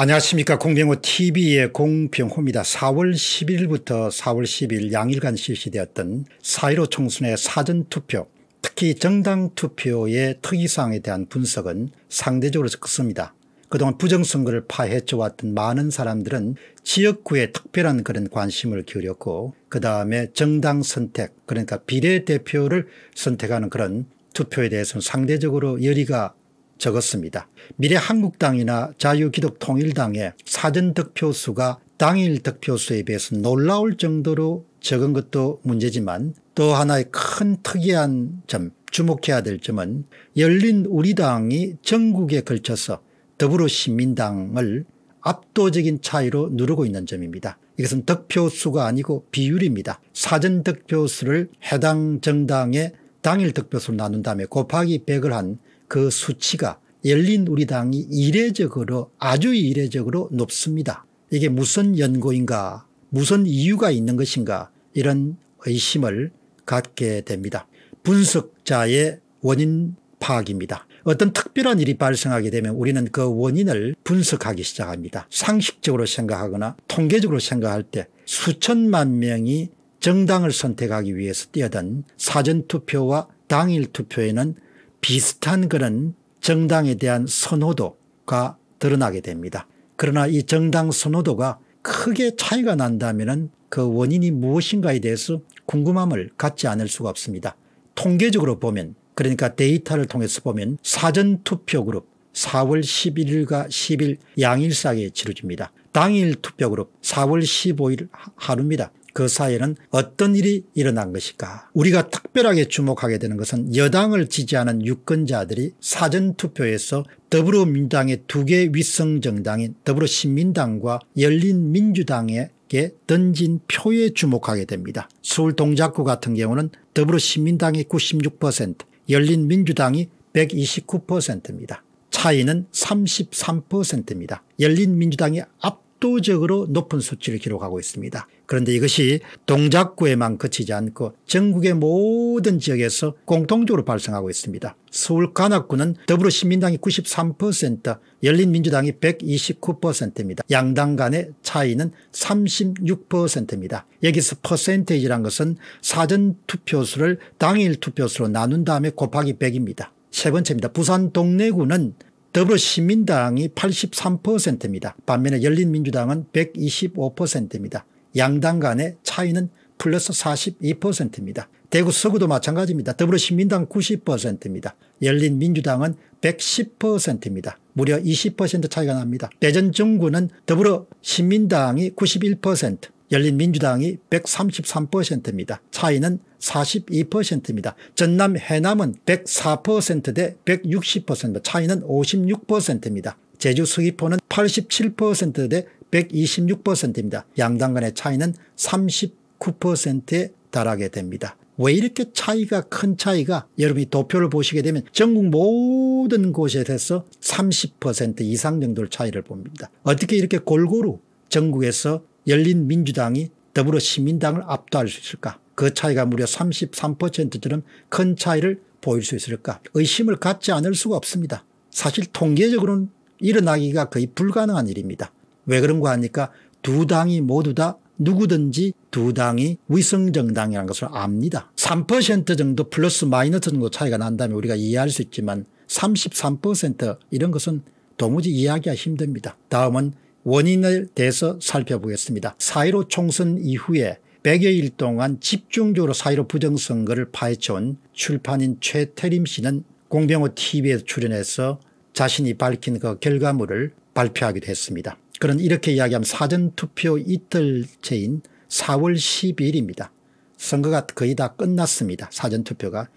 안녕하십니까 공병호 tv의 공병호입니다. 4월 10일부터 4월 10일 양일간 실시되었던 4.15 총선의 사전투표 특히 정당투표의 특이사항에 대한 분석은 상대적으로 적습니다. 그동안 부정선거를 파헤쳐왔던 많은 사람들은 지역구에 특별한 그런 관심을 기울였고 그 다음에 정당 선택 그러니까 비례대표를 선택하는 그런 투표에 대해서는 상대적으로 열의가 적었습니다. 미래한국당이나 자유기독통일당의 사전 득표수가 당일 득표수에 비해서 놀라울 정도로 적은 것도 문제지만 또 하나의 큰 특이한 점 주목해야 될 점은 열린 우리당이 전국에 걸쳐서 더불어시민당을 압도적인 차이로 누르고 있는 점입니다. 이것은 득표수가 아니고 비율입니다. 사전 득표수를 해당 정당의 당일 득표수를 나눈 다음에 곱하기 100을 한그 수치가 열린 우리 당이 이례적으로 아주 이례적으로 높습니다. 이게 무슨 연고인가 무슨 이유가 있는 것인가 이런 의심을 갖게 됩니다. 분석자의 원인 파악입니다. 어떤 특별한 일이 발생하게 되면 우리는 그 원인을 분석하기 시작합니다. 상식적으로 생각하거나 통계적으로 생각할 때 수천만 명이 정당을 선택하기 위해서 뛰어든 사전투표와 당일 투표에는 비슷한 그런 정당에 대한 선호도가 드러나게 됩니다. 그러나 이 정당 선호도가 크게 차이가 난다면 그 원인이 무엇인가에 대해서 궁금함을 갖지 않을 수가 없습니다. 통계적으로 보면 그러니까 데이터를 통해서 보면 사전투표그룹 4월 11일과 10일 양일사에 치러집니다. 당일 투표그룹 4월 15일 하루입니다. 그 사이에는 어떤 일이 일어난 것일까 우리가 특별하게 주목하게 되는 것은 여당을 지지하는 유권자들이 사전투표에서 더불어민주당의 두 개 위성정당인 더불어신민당과 열린민주당에게 던진 표에 주목하게 됩니다. 서울 동작구 같은 경우는 더불어신민당이96% 열린민주당이 129%입니다. 차이는 33%입니다. 열린민주당이 앞 압도적으로 높은 수치를 기록하고 있습니다. 그런데 이것이 동작구에만 그치지 않고 전국의 모든 지역에서 공통적으로 발생하고 있습니다. 서울 관악구는 더불어시민당이 93% 열린민주당이 129%입니다. 양당 간의 차이는 36%입니다. 여기서 퍼센테이지란 것은 사전투표수를 당일투표수로 나눈 다음에 곱하기 100입니다. 세 번째입니다. 부산 동래구는 더불어시민당이 83%입니다. 반면에 열린민주당은 125%입니다. 양당 간의 차이는 플러스 42%입니다. 대구 서구도 마찬가지입니다. 더불어시민당 90%입니다. 열린민주당은 110%입니다. 무려 20% 차이가 납니다. 대전 정구는 더불어시민당이 91%, 열린민주당이 133%입니다. 차이는 42%입니다. 전남 해남은 104%대 160% 차이는 56%입니다. 제주 서귀포는 87%대 126%입니다. 양당 간의 차이는 39%에 달하게 됩니다. 왜 이렇게 차이가 큰 차이가 여러분이 도표를 보시게 되면 전국 모든 곳에 대해서 30% 이상 정도의 차이를 봅니다. 어떻게 이렇게 골고루 전국에서 열린민주당이 더불어시민당을 압도할 수 있을까 그 차이가 무려 33%처럼 큰 차이를 보일 수 있을까 의심을 갖지 않을 수가 없습니다. 사실 통계적으로는 일어나기가 거의 불가능한 일입니다. 왜 그런가 하니까 두 당이 모두 다 누구든지 두 당이 위성정당이라는 것을 압니다. 3% 정도 플러스 마이너스 정도 차이가 난다면 우리가 이해할 수 있지만 33% 이런 것은 도무지 이해하기가 힘듭니다. 다음은 원인을 대해서 살펴보겠습니다. 4.15 총선 이후에 100여일 동안 집중적으로 4.15 부정선거를 파헤쳐온 출판인 최태림 씨는 공병호 tv에 출연해서 자신이 밝힌 그 결과물을 발표하기도 했습니다. 그런 이렇게 이야기하면 사전투표 이틀째인 4월 12일입니다. 선거가 거의 다 끝났습니다. 사전투표가.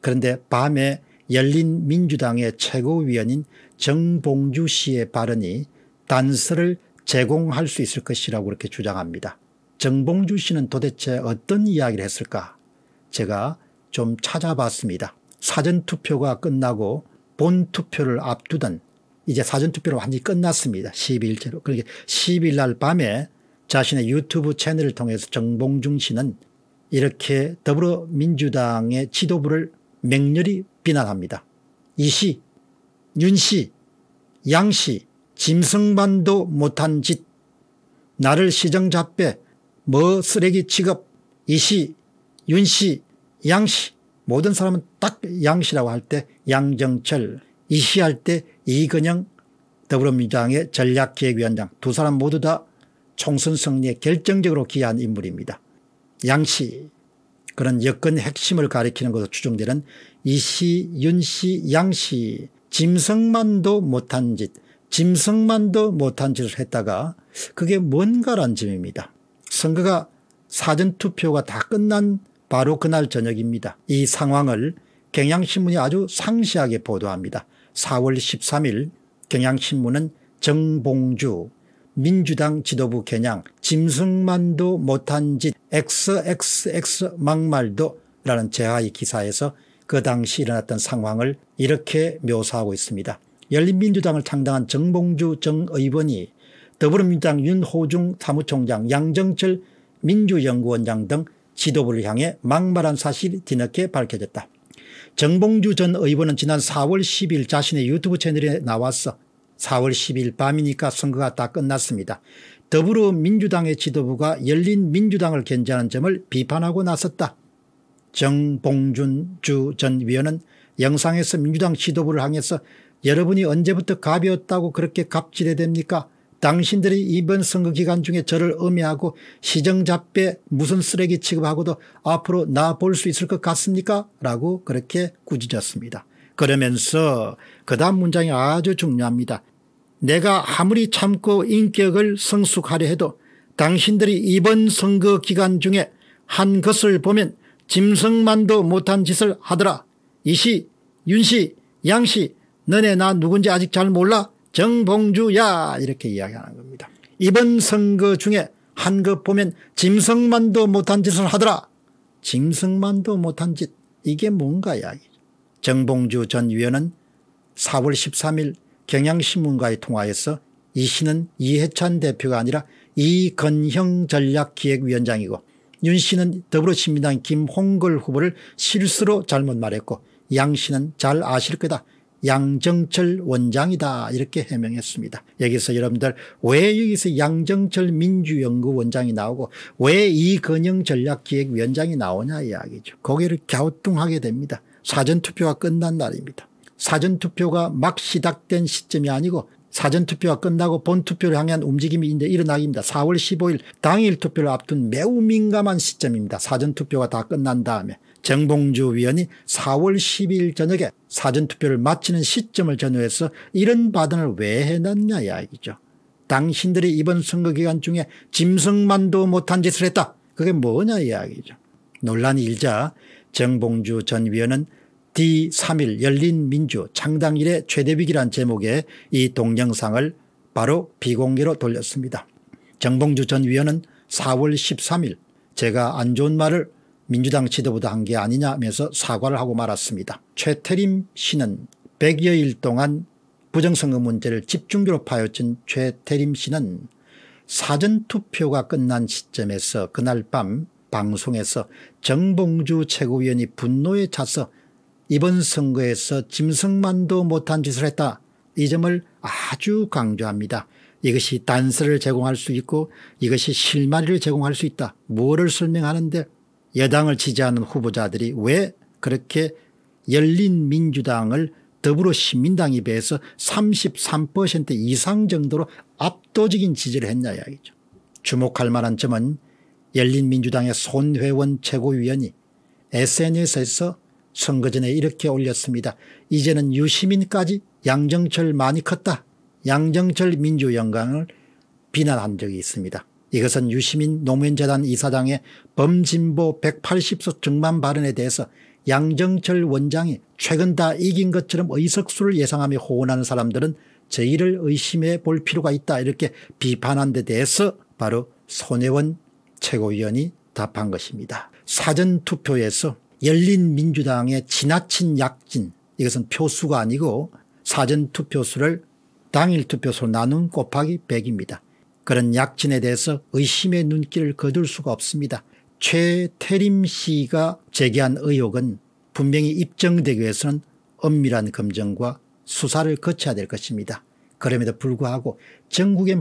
그런데 밤에 열린 민주당의 최고위원인 정봉주 씨의 발언이 단서를 제공할 수 있을 것이라고 그렇게 주장합니다. 정봉주 씨는 도대체 어떤 이야기를 했을까 제가 좀 찾아봤습니다. 사전투표가 끝나고 본투표를 앞두던 이제 사전투표를 완전히 끝났습니다. 12일째로. 그러니 12일 날 밤에 자신의 유튜브 채널을 통해서 정봉중 씨는 이렇게 더불어민주당의 지도부를 맹렬히 비난합니다. 이 씨, 윤 씨, 양 씨, 짐승반도 못한 짓 나를 시정잡배 뭐 쓰레기 취급 이씨 윤씨 양씨 모든 사람은 딱 양씨라고 할 때 양정철 이씨 할 때 이근영 더불어민주당의 전략기획위원장 두 사람 모두 다 총선 승리에 결정적으로 기여한 인물입니다. 양씨 그런 여건 핵심을 가리키는 것으로 추정되는 이씨 윤씨 양씨 짐승만도 못한 짓 짐승만도 못한 짓을 했다가 그게 뭔가란 짐입니다 선거가 사전투표가 다 끝난 바로 그날 저녁입니다. 이 상황을 경향신문이 아주 상세하게 보도합니다. 4월 13일 경향신문은 정봉주 민주당 지도부 겨냥 짐승만도 못한 짓 XXX 막말도 라는 제하의 기사에서 그 당시 일어났던 상황을 이렇게 묘사하고 있습니다. 열린민주당을 창당한 정봉주 정 의원이 더불어민주당 윤호중 사무총장 양정철 민주연구원장 등 지도부를 향해 막말한 사실이 뒤늦게 밝혀졌다. 정봉주 전 의원은 지난 4월 10일 자신의 유튜브 채널에 나와서 4월 10일 밤이니까 선거가 다 끝났습니다. 더불어민주당의 지도부가 열린민주당을 견제하는 점을 비판하고 나섰다. 정봉준 주전 위원은 영상에서 민주당 지도부를 향해서 여러분이 언제부터 가이었다고 그렇게 갑질해 됩니까? 당신들이 이번 선거 기간 중에 저를 음해하고 시정잡배 무슨 쓰레기 취급하고도 앞으로 나 볼 수 있을 것 같습니까? 라고 그렇게 꾸짖었습니다. 그러면서 그 다음 문장이 아주 중요합니다. 내가 아무리 참고 인격을 성숙하려 해도 당신들이 이번 선거 기간 중에 한 것을 보면 짐승만도 못한 짓을 하더라. 이씨, 윤씨, 양씨 너네 나 누군지 아직 잘 몰라? 정봉주야 이렇게 이야기하는 겁니다. 이번 선거 중에 한 것 보면 짐승만도 못한 짓을 하더라. 짐승만도 못한 짓 이게 뭔가 이야기 정봉주 전 위원은 4월 13일 경향신문과의 통화에서 이 씨는 이해찬 대표가 아니라 이건형 전략기획위원장이고 윤 씨는 더불어시민당 김홍걸 후보를 실수로 잘못 말했고 양 씨는 잘 아실 거다. 양정철 원장이다 이렇게 해명했습니다. 여기서 여러분들 왜 여기서 양정철 민주연구원장이 나오고 왜 이건영 전략기획위원장이 나오냐 이야기죠. 고개를 갸우뚱하게 됩니다. 사전투표가 끝난 날입니다. 사전투표가 막 시작된 시점이 아니고 사전투표가 끝나고 본투표를 향한 움직임이 이제 일어나기입니다. 4월 15일 당일 투표를 앞둔 매우 민감한 시점입니다. 사전투표가 다 끝난 다음에 정봉주 위원이 4월 12일 저녁에 사전투표를 마치는 시점을 전후해서 이런 발언을 왜 해놨냐 이야기죠. 당신들이 이번 선거 기간 중에 짐승만도 못한 짓을 했다. 그게 뭐냐 이야기죠. 논란이 일자 정봉주 전 위원은 D3일 열린민주 창당일의 최대위기란 제목의 이 동영상을 바로 비공개로 돌렸습니다. 정봉주 전 위원은 4월 13일 제가 안 좋은 말을 민주당 지도부도 한 게 아니냐면서 사과를 하고 말았습니다. 최태림 씨는 100여일 동안 부정선거 문제를 집중적으로 파헤친 최태림 씨는 사전투표가 끝난 시점에서 그날 밤 방송에서 정봉주 최고위원이 분노에 차서 이번 선거에서 짐승만도 못한 짓을 했다. 이 점을 아주 강조합니다. 이것이 단서를 제공할 수 있고 이것이 실마리를 제공할 수 있다. 무엇을 설명하는데 여당을 지지하는 후보자들이 왜 그렇게 열린민주당을 더불어시민당에 비해서 33% 이상 정도로 압도적인 지지를 했냐 이야기죠. 주목할 만한 점은 열린민주당의 손회원 최고위원이 SNS에서 선거 전에 이렇게 올렸습니다. 이제는 유시민까지 양정철 많이 컸다. 양정철 민주연강을 비난한 적이 있습니다. 이것은 유시민 노무현재단 이사장의 범진보 1 8 0소 증만 발언에 대해서 양정철 원장이 최근 다 이긴 것처럼 의석수를 예상하며 호언하는 사람들은 저희를 의심해 볼 필요가 있다 이렇게 비판한 데 대해서 바로 손혜원 최고위원이 답한 것입니다. 사전투표에서 열린민주당의 지나친 약진 이것은 표수가 아니고 사전투표수를 당일투표수로 나눈 곱하기 100입니다. 그런 약진에 대해서 의심의 눈길을 거둘 수가 없습니다. 최태림 씨가 제기한 의혹은 분명히 입증되기 위해서는 엄밀한 검증과 수사를 거쳐야 될 것입니다. 그럼에도 불구하고 전국의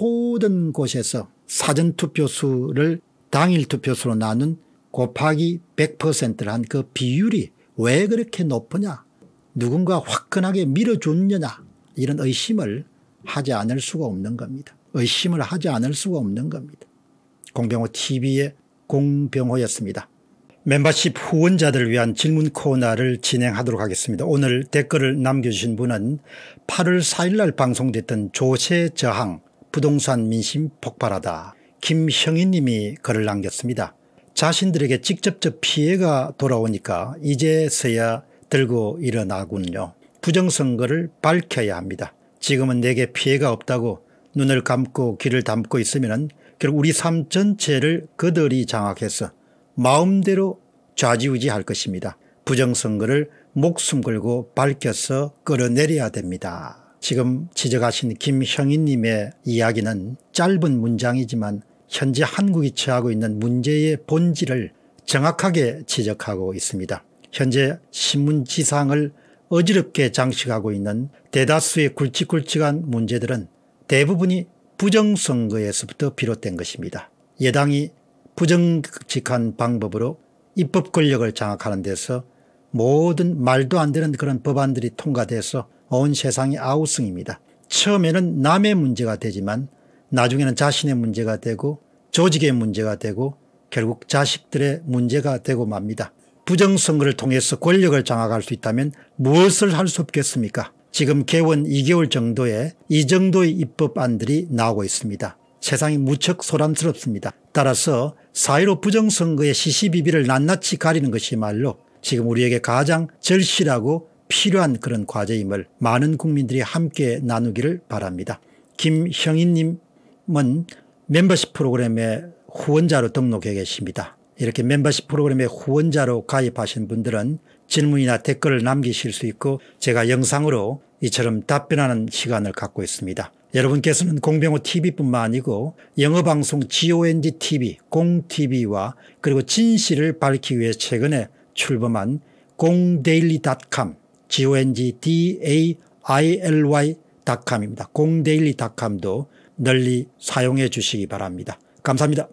모든 곳에서 사전투표수를 당일투표수로 나눈 곱하기 100%를 한그 비율이 왜 그렇게 높으냐 누군가 화끈하게 밀어줬느냐 이런 의심을 하지 않을 수가 없는 겁니다. 의심을 하지 않을 수가 없는 겁니다. 공병호 TV의 공병호였습니다. 멤버십 후원자들을 위한 질문 코너를 진행하도록 하겠습니다. 오늘 댓글을 남겨주신 분은 8월 4일날 방송됐던 조세 저항 부동산 민심 폭발하다 김형인 님이 글을 남겼습니다. 자신들에게 직접적 피해가 돌아오니까 이제서야 들고 일어나군요. 부정선거를 밝혀야 합니다. 지금은 내게 피해가 없다고 눈을 감고 귀를 담고 있으면 결국 우리 삶 전체를 그들이 장악해서 마음대로 좌지우지할 것입니다. 부정선거를 목숨 걸고 밝혀서 끌어내려야 됩니다. 지금 지적하신 김형인님의 이야기는 짧은 문장이지만 현재 한국이 처하고 있는 문제의 본질을 정확하게 지적하고 있습니다. 현재 신문지상을 어지럽게 장식하고 있는 대다수의 굵직굵직한 문제들은 대부분이 부정선거에서부터 비롯된 것입니다. 여당이 부정직한 방법으로 입법 권력을 장악하는 데서 모든 말도 안 되는 그런 법안들이 통과돼서 온 세상이 아우성입니다. 처음에는 남의 문제가 되지만 나중에는 자신의 문제가 되고 조직의 문제가 되고 결국 자식들의 문제가 되고 맙니다. 부정선거를 통해서 권력을 장악할 수 있다면 무엇을 할 수 없겠습니까 지금 개원 2개월 정도에 이 정도의 입법안들이 나오고 있습니다. 세상이 무척 소란스럽습니다. 따라서 사1로 부정선거의 시시비비를 낱낱이 가리는 것이말로 지금 우리에게 가장 절실하고 필요한 그런 과제임을 많은 국민들이 함께 나누기를 바랍니다. 김형인님은 멤버십 프로그램에 후원자로 등록해 계십니다. 이렇게 멤버십 프로그램에 후원자로 가입하신 분들은 질문이나 댓글을 남기실 수 있고 제가 영상으로 이처럼 답변하는 시간을 갖고 있습니다. 여러분께서는 공병호 TV뿐만 아니고 영어방송 GOND TV, 공TV와 그리고 진실을 밝히기 위해 최근에 출범한 공데일리닷컴, gonddaily.com입니다. 공데일리닷컴도 널리 사용해 주시기 바랍니다. 감사합니다.